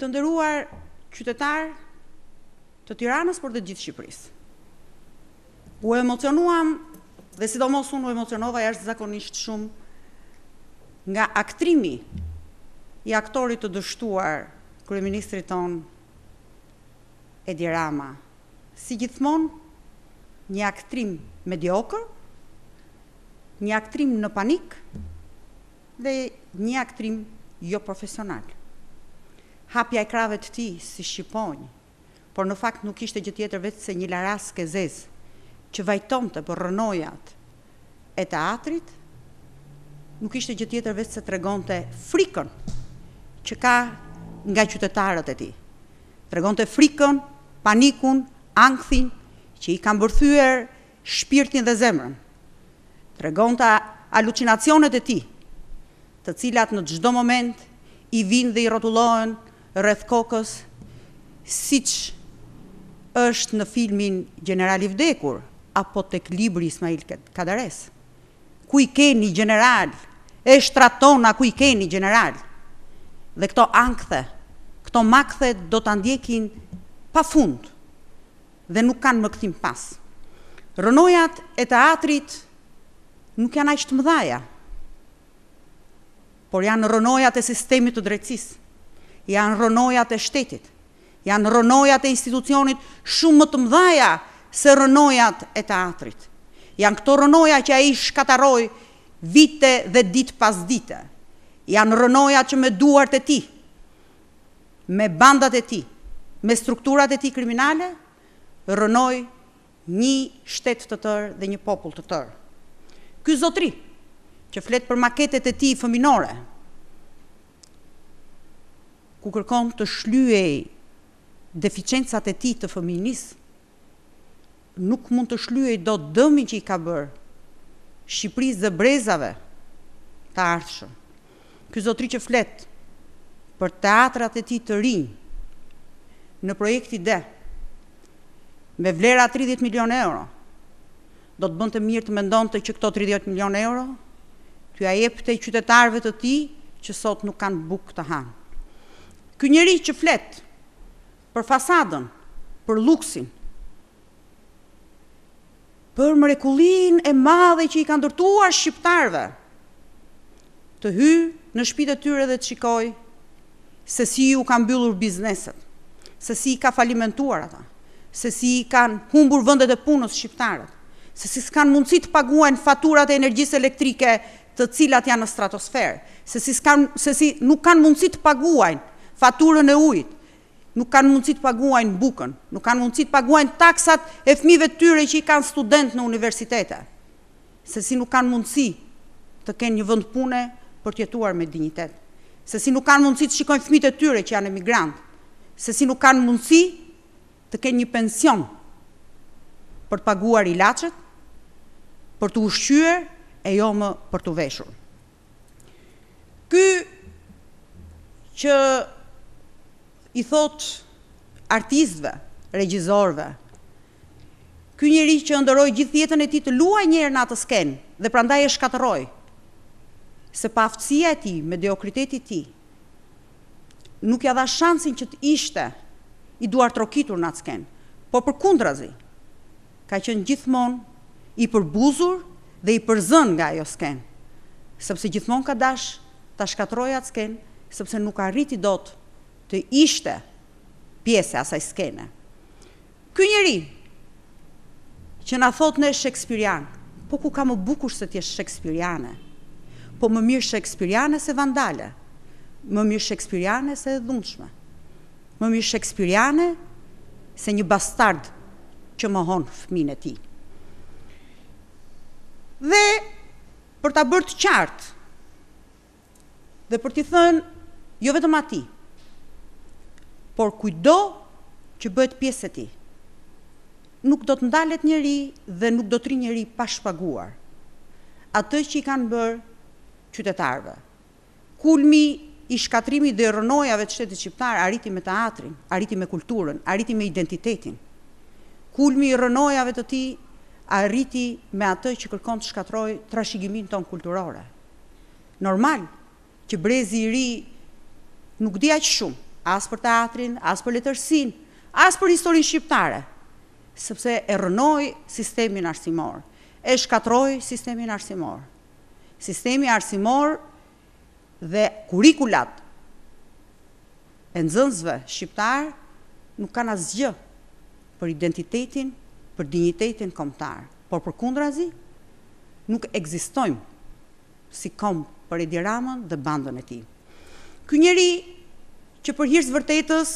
të ndëruar qytetar të tiranës, por dhe gjithë Shqipërisë. U emocionuam, dhe sidomos unë u emocionova, jashtë zakonisht shumë, nga aktrimi i aktorit të dështuar ministri tonë Edi Rama, si gjithmonë një aktrim mediokër, një aktrim në panik dhe një aktrim jo profesional hapja e krave të ti si Shqiponjë, por në fakt nuk ishte gjithë tjetër vetë se një laraske zezë që vajton të për rënojat e të atrit, nuk ishte gjithë tjetër vetë se të regon të frikën që ka nga qytetarët e ti. Të regon të frikën, panikun, angthin, që i kam bërthyër shpirtin dhe zemrën. Të regon të alucinacionet e ti, të cilat në gjdo moment i vinë dhe i rotulohen rreth kokës, siç është në filmin Generali i vdekur apo tek libri Ismail Kadares. Ku i keni general? E shtratona ku i keni general? Dhe këto ankthe, këto makthe do ta ndjekin pa fund dhe nuk kanë më kthim pas. Rënojat e teatrit nuk janë aq të mëdha, por janë rënojat e sistemit të drejtësisë janë rënojat e shtetit, janë rënojat e institucionit shumë më të mdhaja se rënojat e teatrit. Janë këto rënoja që a i shkataroj vite dhe dit pas dite. Janë rënoja që me duart e ti, me bandat e ti, me strukturat e ti kriminale, rënoj një shtet të tërë dhe një popull të tërë. Ky zotri, që fletë për maketet e ti fëminore, ku kërkon të shlyej deficiencat e tij të fëminis, nuk mund të shlyej dot dëmin që i ka bërë Shqipërisë dhe brezave të ardhshëm. Ky zotëri që flet për teatrat e tij të rinj në projekti D me vlera 30 milion euro, do të bënd të mirë të mendon të që këto 30 milion euro, të ja jep të i qytetarve të ti, që sot nuk kanë buk të hanë. Ky njeri që flet për fasadën, për luksin, për mrekullin e madhe që i ka ndërtuar shqiptarëve, të hy në shpite e tyre dhe të shikoj se si u kanë mbyllur bizneset, se si ka falimentuar ata, se si kanë humbur vendet e punës shqiptarët, se si s'kan mundësi të paguajnë faturat e energjisë elektrike të cilat janë në stratosferë, se si s'kan se si nuk kanë mundësi të paguajnë faturën e ujit, nuk kanë mundësi të paguajnë bukën, nuk kanë mundësi të paguajnë taksat e fmive tyre që i kanë student në universitete, se si nuk kanë mundësi të kenë një vënd pune për tjetuar me dignitet, se si nuk kanë mundësi të shikojnë fmit e tyre që janë emigrant, se si nuk kanë mundësi të kenë një pension për të paguar i lachet, për të ushqyër e jo më për të veshur. Ky që i thot artistve, regjizorve, ky njeri që ndëroj gjithë jetën e ti të luaj njerë në atë sken, dhe prandaj e shkatëroj, se paftësia e ti, me deokriteti ti, nuk dha shansin që të ishte i duar trokitur në atë sken, po për kundrazi, ka që në gjithmon i përbuzur dhe i përzën nga jo sken, sepse gjithmon ka dash të shkatëroj atë sken, sepse nuk arriti do të të ishte pjese asaj skene. Ky njeri, që na thot në Shakespearean, po ku ka më bukur se t'je Shakespeareane, po më mirë Shakespeareane se vandale, më mirë Shakespeareane se dhunshme, më mirë Shakespeareane se një bastard që më honë fëmine ti. Dhe për ta bërë të qartë, dhe për t'i thënë, jo vetëm ati, por kujdo që bëhet pjesë e ti. Nuk do të ndalet njëri dhe nuk do të rinjë njëri pashpaguar. Atë që i kanë bërë qytetarve. Kulmi i shkatrimi dhe rënojave të shtetit qiptar arriti me teatrin, arriti me kulturën, arriti me identitetin. Kulmi i rënojave të ti arriti me atë që kërkon të shkatroj trashigimin ton kulturore. Normal që brezi i ri nuk di që shumë, as për teatrin, as për letërsin, as për historin shqiptare, sepse e rënoj sistemin arsimor, e shkatroj sistemin arsimor. Sistemi arsimor dhe kurikulat e nëzënzve shqiptar nuk kanë asgjë për identitetin, për dignitetin komptar, por për kundrazi nuk egzistojmë si kom për edhiramën dhe bandën e ti. Kënjëri që për hirtë vërtetës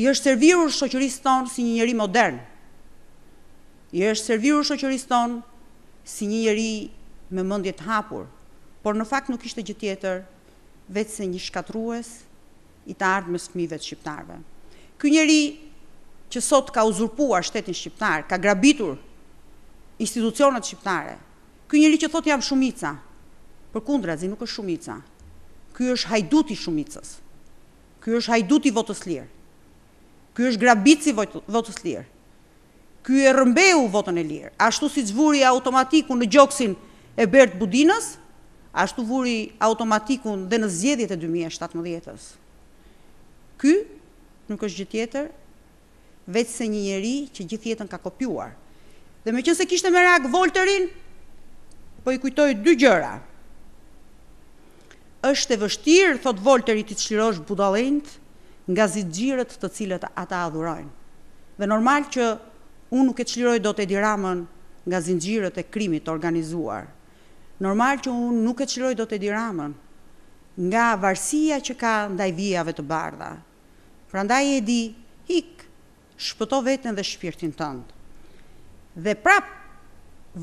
i është servirur shoqëris tonë si një njëri modern, i është servirur shoqëris tonë si një njëri me mëndjet hapur, por në fakt nuk ishte gjithjetër vetë se një shkatrues i të ardhë më sëmive të shqiptarve. Ky njëri që sot ka uzurpuar shtetin shqiptar, ka grabitur institucionet shqiptare, ky njëri që thot jam shumica, për kundra, zi nuk është shumica, ky është hajduti shumicës, ky është hajduti votës lirë, ky është grabici votës lirë, ky e rëmbehu votën e lirë, ashtu si zvuri automatikun automatiku në gjoksin e Bert Budinës, ashtu vuri automatiku dhe në zjedhjet e 2017-ës. Ky nuk është gjithjetër, vetë se një njeri që gjithjetën ka kopjuar. Dhe me qëse kishtë me rakë Volterin, po i kujtoj dy gjëra, është e vështirë, thot Volteri të qlirosh budalend, nga zitëgjirët të cilët ata adhurojnë. Dhe normal që unë nuk e qliroj do të ediramën nga zinëgjirët e krimit organizuar. Normal që unë nuk e qliroj do të ediramën nga varsia që ka ndaj vijave të bardha. Pra ndaj e di, hik, shpëto vetën dhe shpirtin tëndë. Dhe prap,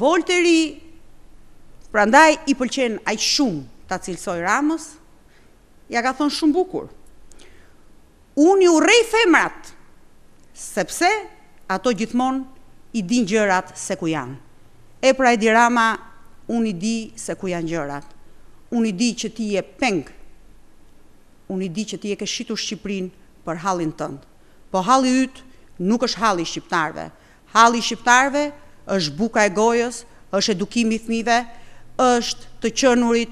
Volteri, pra ndaj i pëlqen aj shumë ta cilësoj Ramës, ja ka thonë shumë bukur. Unë ju rej femrat, sepse ato gjithmonë i din gjërat se ku janë. E pra e di Rama, unë i di se ku janë gjërat. Unë i di që ti e pengë. Unë i di që ti e ke shitu Shqiprin për halin tëndë. Po hali ytë nuk është hali shqiptarve. Hali shqiptarve është buka e gojës, është edukimi thmive, është të qënurit,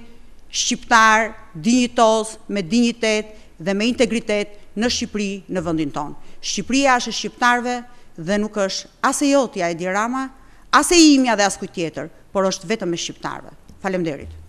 shqiptar, dinjitos, me dinjitet dhe me integritet në Shqipëri në vëndin tonë. Shqipëria është shqiptarve dhe nuk është ase jotja e dirama, ase imja dhe askuj tjetër, por është vetëm e shqiptarve. Falem derit.